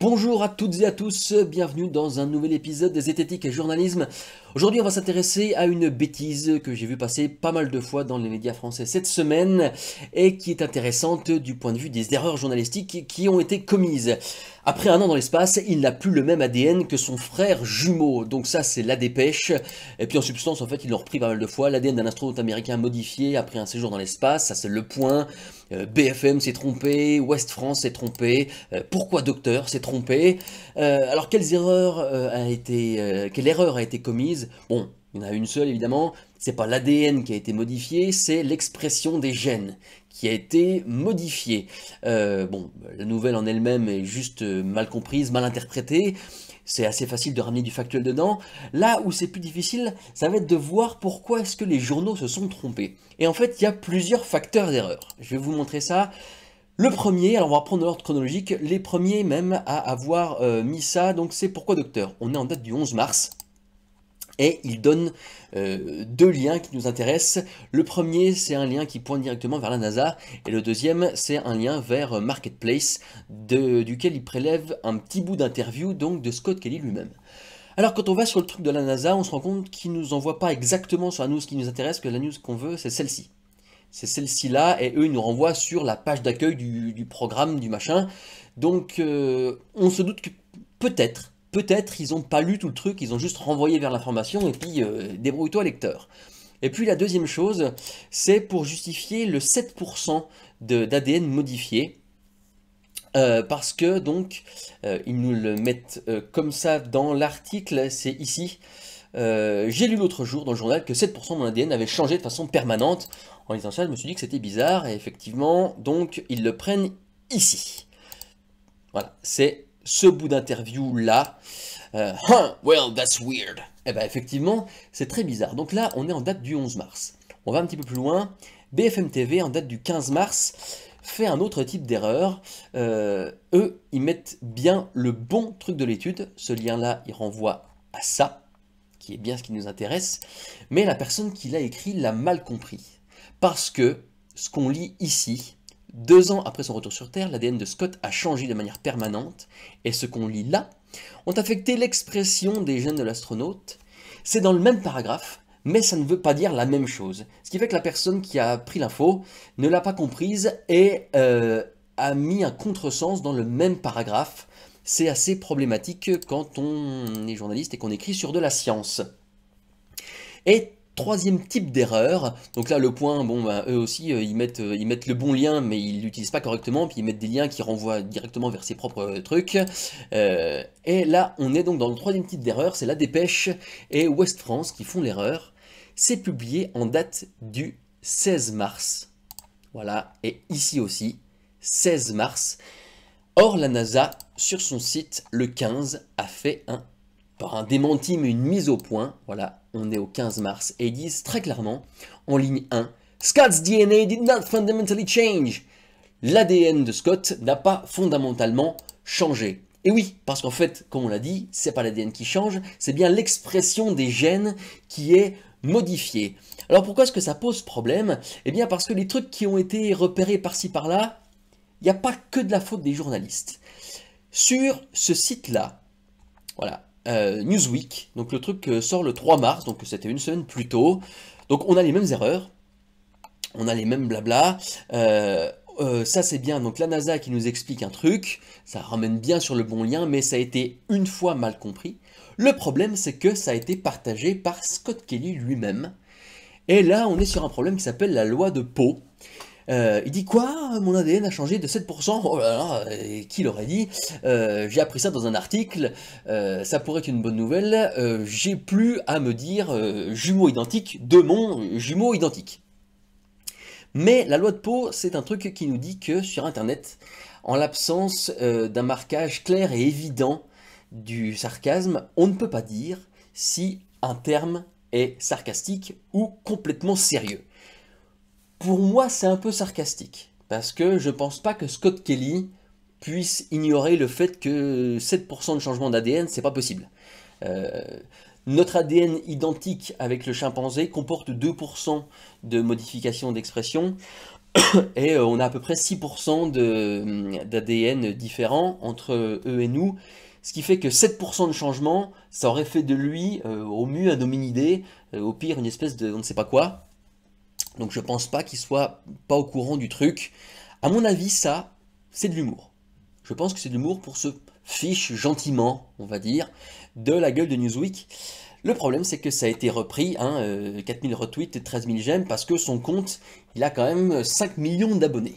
Bonjour à toutes et à tous, bienvenue dans un nouvel épisode des zététiques et Journalisme. Aujourd'hui, on va s'intéresser à une bêtise que j'ai vu passer pas mal de fois dans les médias français cette semaine et qui est intéressante du point de vue des erreurs journalistiques qui ont été commises. Après un an dans l'espace, il n'a plus le même ADN que son frère jumeau, donc ça c'est la dépêche. Et puis en substance, en fait, ils l'ont repris pas mal de fois. L'ADN d'un astronaute américain modifié après un séjour dans l'espace, ça c'est le point. Euh, BFM s'est trompé, West France s'est trompé, euh, pourquoi Docteur s'est trompé. Euh, alors quelles erreurs a été, quelle erreur a été commise Bon, il y en a une seule évidemment, c'est pas l'ADN qui a été modifié, c'est l'expression des gènes qui a été modifiée. Euh, bon, la nouvelle en elle-même est juste euh, mal comprise, mal interprétée, c'est assez facile de ramener du factuel dedans. Là où c'est plus difficile, ça va être de voir pourquoi est-ce que les journaux se sont trompés. Et en fait, il y a plusieurs facteurs d'erreur. Je vais vous montrer ça. Le premier, alors on va prendre l'ordre chronologique, les premiers même à avoir euh, mis ça, donc c'est pourquoi docteur On est en date du 11 mars, et il donne euh, deux liens qui nous intéressent. Le premier, c'est un lien qui pointe directement vers la NASA. Et le deuxième, c'est un lien vers euh, Marketplace, duquel il prélève un petit bout d'interview donc de Scott Kelly lui-même. Alors quand on va sur le truc de la NASA, on se rend compte qu'il nous envoie pas exactement sur la news qui nous intéresse, que la news qu'on veut, c'est celle-ci. C'est celle-ci là, et eux, ils nous renvoient sur la page d'accueil du, programme, du machin. Donc, euh, on se doute que peut-être, peut-être ils n'ont pas lu tout le truc, ils ont juste renvoyé vers l'information et puis euh, débrouille-toi lecteur. Et puis la deuxième chose, c'est pour justifier le 7% d'ADN modifié. Euh, parce que donc euh, ils nous le mettent comme ça dans l'article, c'est ici. J'ai lu l'autre jour dans le journal que 7% de mon ADN avait changé de façon permanente. En lisant ça, je me suis dit que c'était bizarre et effectivement, donc ils le prennent ici. Voilà, c'est ce bout d'interview-là. Euh, hein, well, that's weird. Eh bien, effectivement, c'est très bizarre. Donc là, on est en date du 11 mars. On va un petit peu plus loin. BFM TV, en date du 15 mars, fait un autre type d'erreur. Euh, eux, ils mettent bien le bon truc de l'étude. Ce lien-là, il renvoie à ça, qui est bien ce qui nous intéresse. Mais la personne qui l'a écrit l'a mal compris. Parce que ce qu'on lit ici, deux ans après son retour sur Terre, l'ADN de Scott a changé de manière permanente, et ce qu'on lit là ont affecté l'expression des gènes de l'astronaute. C'est dans le même paragraphe, mais ça ne veut pas dire la même chose. Ce qui fait que la personne qui a pris l'info ne l'a pas comprise et euh, a mis un contresens dans le même paragraphe. C'est assez problématique quand on est journaliste et qu'on écrit sur de la science. Et Troisième type d'erreur, donc là le point, bon bah, eux aussi euh, ils, mettent, euh, ils mettent le bon lien mais ils l'utilisent pas correctement, puis ils mettent des liens qui renvoient directement vers ses propres euh, trucs. et là on est donc dans le troisième type d'erreur, c'est La Dépêche et West France qui font l'erreur. C'est publié en date du 16 mars. Voilà, et ici aussi, 16 mars. Or, la NASA, sur son site, le 15, a fait un, un démenti, mais une mise au point, voilà, on est au 15 mars, et ils disent très clairement, en ligne 1, Scott's DNA did not fundamentally change. L'ADN de Scott n'a pas fondamentalement changé. Et oui, parce qu'en fait, comme on l'a dit, c'est pas l'ADN qui change, c'est bien l'expression des gènes qui est modifiée. Alors pourquoi est-ce que ça pose problème Eh bien parce que les trucs qui ont été repérés par-ci par-là, il n'y a pas que de la faute des journalistes. Sur ce site-là, voilà, euh, Newsweek. Donc le truc euh, sort le 3 mars, donc c'était une semaine plus tôt. Donc on a les mêmes erreurs, on a les mêmes blabla. Euh, ça c'est bien, donc la NASA qui nous explique un truc, ça ramène bien sur le bon lien, mais ça a été une fois mal compris. Le problème c'est que ça a été partagé par Scott Kelly lui-même. Et là on est sur un problème qui s'appelle la loi de Poe. Euh, il dit quoi Mon ADN a changé de 7% Oh là là, et qui l'aurait dit euh, J'ai appris ça dans un article, euh, ça pourrait être une bonne nouvelle, j'ai plus à me dire jumeau identique de mon jumeau identique. Mais la loi de Pau, c'est un truc qui nous dit que sur Internet, en l'absence d'un marquage clair et évident du sarcasme, on ne peut pas dire si un terme est sarcastique ou complètement sérieux. Pour moi, c'est un peu sarcastique, parce que je ne pense pas que Scott Kelly puisse ignorer le fait que 7% de changement d'ADN, c'est pas possible. Euh, notre ADN identique avec le chimpanzé comporte 2% de modification d'expression et euh, on a à peu près 6% hum, d'ADN différent entre euh, eux et nous, ce qui fait que 7% de changement, ça aurait fait de lui au mieux un hominidé, au pire une espèce de on ne sait pas quoi. Donc je pense pas qu'il soit pas au courant du truc. À mon avis, ça, c'est de l'humour. Je pense que c'est de l'humour pour se fiche gentiment, on va dire, de la gueule de Newsweek. Le problème, c'est que ça a été repris, hein, 4000 euh, retweets et 13 000 j'aime, parce que son compte, il a quand même 5 euh, millions d'abonnés.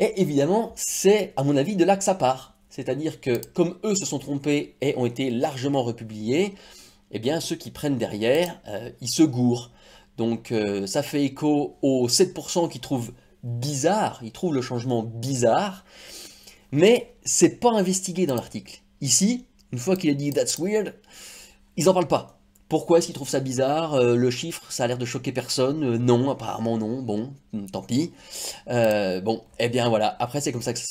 Et évidemment, c'est, à mon avis, de là que ça part. C'est-à-dire que, comme eux se sont trompés et ont été largement republiés, eh bien, ceux qui prennent derrière, euh, ils se gourent. Donc euh, ça fait écho aux 7% qui trouvent bizarre, ils trouvent le changement bizarre, mais c'est pas investigué dans l'article. Ici, une fois qu'il a dit that's weird, ils en parlent pas. Pourquoi est-ce qu'ils trouvent ça bizarre euh, Le chiffre, ça a l'air de choquer personne. Euh, non, apparemment non. Bon, hmm, tant pis. bon, eh bien voilà. Après, c'est comme ça que ça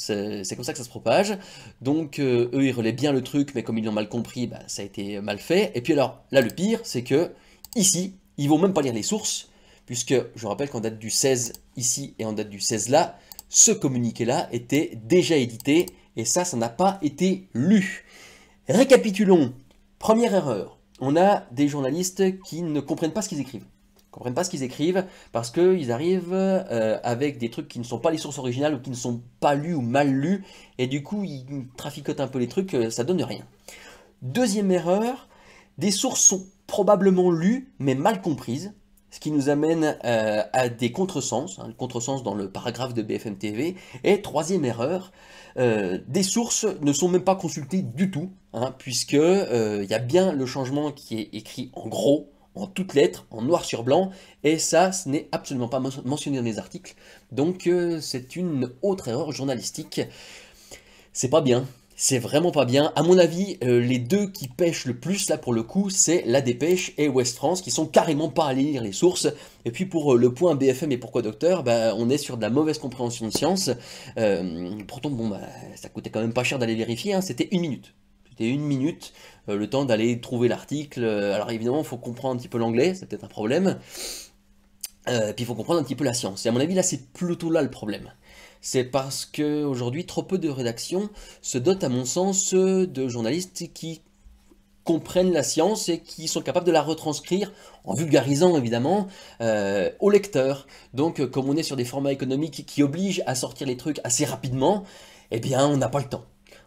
se propage. Donc eux, ils relaient bien le truc, mais comme ils l'ont mal compris, bah, ça a été mal fait. Et puis alors, là, le pire, c'est que ici, ils vont même pas lire les sources, puisque je rappelle qu'en date du 16 ici et en date du 16 là, ce communiqué-là était déjà édité, et ça, ça n'a pas été lu. Récapitulons. Première erreur, on a des journalistes qui ne comprennent pas ce qu'ils écrivent. Ils comprennent pas ce qu'ils écrivent parce qu'ils arrivent euh, avec des trucs qui ne sont pas les sources originales ou qui ne sont pas lus ou mal lus, et du coup, ils traficotent un peu les trucs, euh, ça donne rien. Deuxième erreur, des sources sont probablement lue mais mal comprise, ce qui nous amène euh, à des contresens, Un hein. le contresens dans le paragraphe de BFM TV. Et troisième erreur, euh, des sources ne sont même pas consultées du tout, hein, puisque il euh, y a bien le changement qui est écrit en gros, en toutes lettres, en noir sur blanc, et ça, ce n'est absolument pas mentionné dans les articles. Donc c'est une autre erreur journalistique. C'est pas bien, c'est vraiment pas bien. À mon avis, euh, les deux qui pêchent le plus là pour le coup, c'est La Dépêche et West France qui sont carrément pas allés lire les sources. Et puis pour euh, le point BFM et pourquoi docteur, bah, on est sur de la mauvaise compréhension de science. Euh, pourtant, bon, bah, ça coûtait quand même pas cher d'aller vérifier, hein. c'était une minute. C'était une minute, le temps d'aller trouver l'article. Alors évidemment, il faut comprendre un petit peu l'anglais, c'est peut-être un problème. puis il faut comprendre un petit peu la science. Et à mon avis, là, c'est plutôt là le problème c'est parce que aujourd'hui trop peu de rédactions se dotent, à mon sens, euh, de journalistes qui comprennent la science et qui sont capables de la retranscrire en vulgarisant évidemment euh, au lecteur. Donc euh, comme on est sur des formats économiques qui obligent à sortir les trucs assez rapidement, eh bien on n'a pas le temps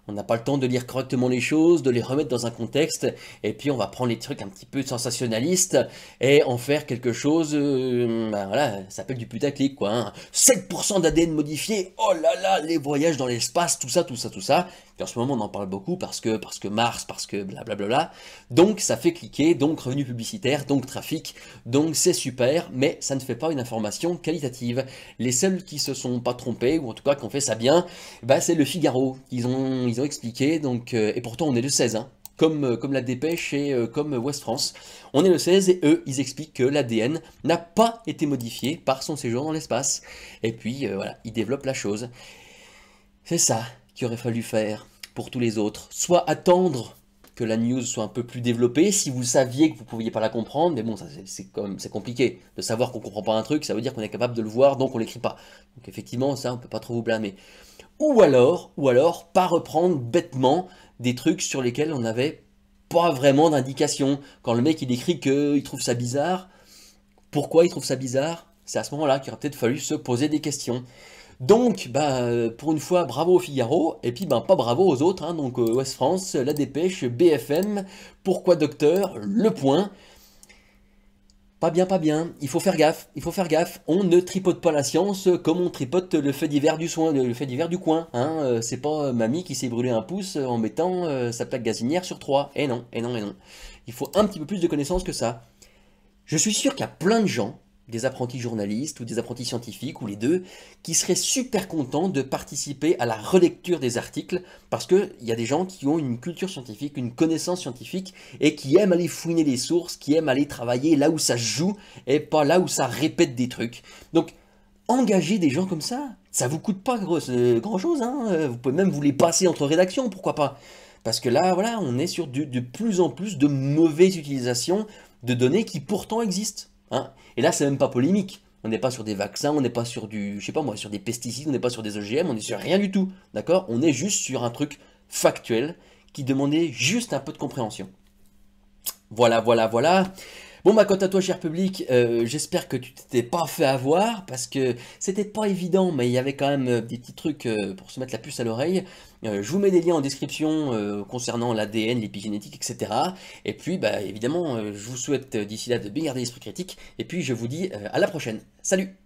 on n'a pas le temps de lire correctement les choses, de les remettre dans un contexte, et puis on va prendre les trucs un petit peu sensationnalistes et en faire quelque chose, euh, ben voilà, ça s'appelle du putaclic quoi. 7% d'ADN modifié, oh là là, les voyages dans l'espace, tout ça, tout ça, tout ça en ce moment, on en parle beaucoup parce que, parce que Mars, parce que blablabla. Bla bla. Donc ça fait cliquer, donc revenu publicitaire, donc trafic, donc c'est super, mais ça ne fait pas une information qualitative. Les seuls qui se sont pas trompés, ou en tout cas qui ont fait ça bien, bah, c'est le Figaro. Ils ont, ils ont expliqué, donc, euh, et pourtant on est le 16, hein. comme, euh, comme, la Dépêche et euh, comme West France. On est le 16 et eux, ils expliquent que l'ADN n'a pas été modifié par son séjour dans l'espace. Et puis voilà, ils développent la chose. C'est ça qu'il aurait fallu faire pour tous les autres. Soit attendre que la news soit un peu plus développée, si vous saviez que vous ne pouviez pas la comprendre, mais bon, c'est c'est compliqué. De savoir qu'on ne comprend pas un truc, ça veut dire qu'on est capable de le voir, donc on l'écrit pas. Donc effectivement, ça, on peut pas trop vous blâmer. Ou alors, ou alors, pas reprendre bêtement des trucs sur lesquels on n'avait pas vraiment d'indication. Quand le mec il écrit qu'il trouve ça bizarre, pourquoi il trouve ça bizarre C'est à ce moment-là qu'il aurait peut-être fallu se poser des questions. Donc, bah, pour une fois, bravo au Figaro, et puis ben, pas bravo aux autres, hein. donc euh, Ouest France, La Dépêche, BFM, Pourquoi Docteur, Le Point. Pas bien, pas bien, il faut faire gaffe, il faut faire gaffe, on ne tripote pas la science comme on tripote le fait divers du soin, le fait divers du coin, hein. Euh, c'est pas euh, mamie qui s'est brûlé un pouce en mettant sa plaque gazinière sur trois, et eh non, et eh non, et eh non. Il faut un petit peu plus de connaissances que ça. Je suis sûr qu'il y a plein de gens des apprentis journalistes ou des apprentis scientifiques ou les deux, qui seraient super contents de participer à la relecture des articles parce qu'il y a des gens qui ont une culture scientifique, une connaissance scientifique et qui aiment aller fouiner les sources, qui aiment aller travailler là où ça joue et pas là où ça répète des trucs. Donc, engager des gens comme ça, ça vous coûte pas euh, grand chose, hein. euh, vous pouvez même vous les passer entre rédactions, pourquoi pas parce que là, voilà, on est sur de, de plus en plus de mauvaises utilisations de données qui pourtant existent. Hein. et là, c'est même pas polémique. On n'est pas sur des vaccins, on n'est pas sur du, je sais pas moi, sur des pesticides, on n'est pas sur des OGM, on n'est sur rien du tout, d'accord On est juste sur un truc factuel qui demandait juste un peu de compréhension. Voilà, voilà, voilà. Bon bah quant à toi cher public, euh, j'espère que tu t'étais pas fait avoir parce que c'était pas évident mais il y avait quand même euh, des petits trucs euh, pour se mettre la puce à l'oreille. je vous mets des liens en description concernant l'ADN, l'épigénétique, etc. Et puis bah évidemment je vous souhaite d'ici là de bien garder l'esprit critique et puis je vous dis à la prochaine. Salut